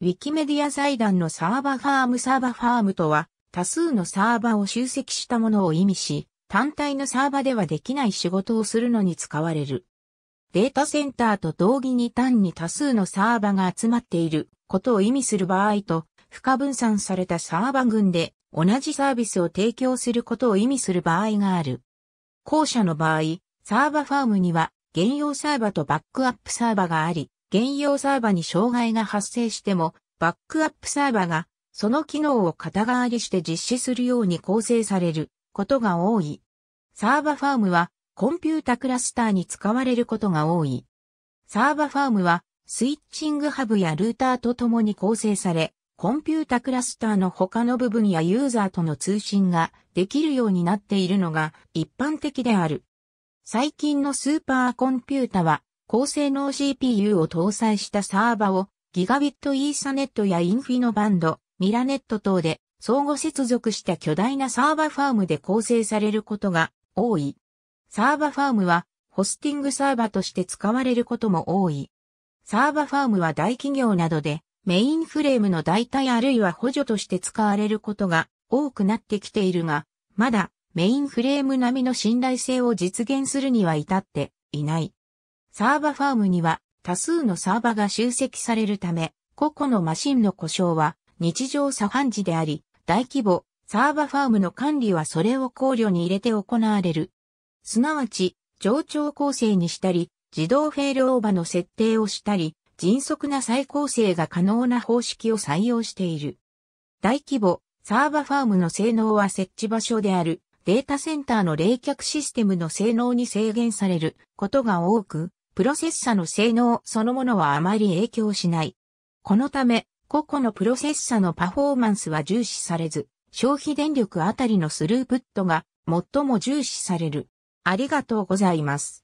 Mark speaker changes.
Speaker 1: ウィキメディア財団のサーバファームサーバファームとは、多数のサーバを集積したものを意味し、単体のサーバではできない仕事をするのに使われる。データセンターと同義に単に多数のサーバが集まっていることを意味する場合と、負荷分散されたサーバ群で同じサービスを提供することを意味する場合がある。後者の場合、サーバファームには、現用サーバとバックアップサーバがあり、現用サーバに障害が発生しても、バックアップサーバがその機能を肩代わりして実施するように構成されることが多い。サーバファームはコンピュータクラスターに使われることが多い。サーバファームはスイッチングハブやルーターと共に構成され、コンピュータクラスターの他の部分やユーザーとの通信ができるようになっているのが一般的である。最近のスーパーコンピュータは高性能 CPU を搭載したサーバをギガビットイーサネットやインフィノバンド、ミラネット等で相互接続した巨大なサーバファームで構成されることが多い。サーバファームはホスティングサーバとして使われることも多い。サーバファームは大企業などでメインフレームの代替あるいは補助として使われることが多くなってきているが、まだメインフレーム並みの信頼性を実現するには至っていない。サーバファームには多数のサーバが集積されるため、個々のマシンの故障は日常茶飯事であり、大規模サーバファームの管理はそれを考慮に入れて行われる。すなわち、冗長構成にしたり、自動フェールオーバーの設定をしたり、迅速な再構成が可能な方式を採用している。大規模サーバファームの性能は設置場所であるデータセンターの冷却システムの性能に制限されることが多く、プロセッサの性能そのものはあまり影響しない。このため、個々のプロセッサのパフォーマンスは重視されず、消費電力あたりのスループットが最も重視される。ありがとうございます。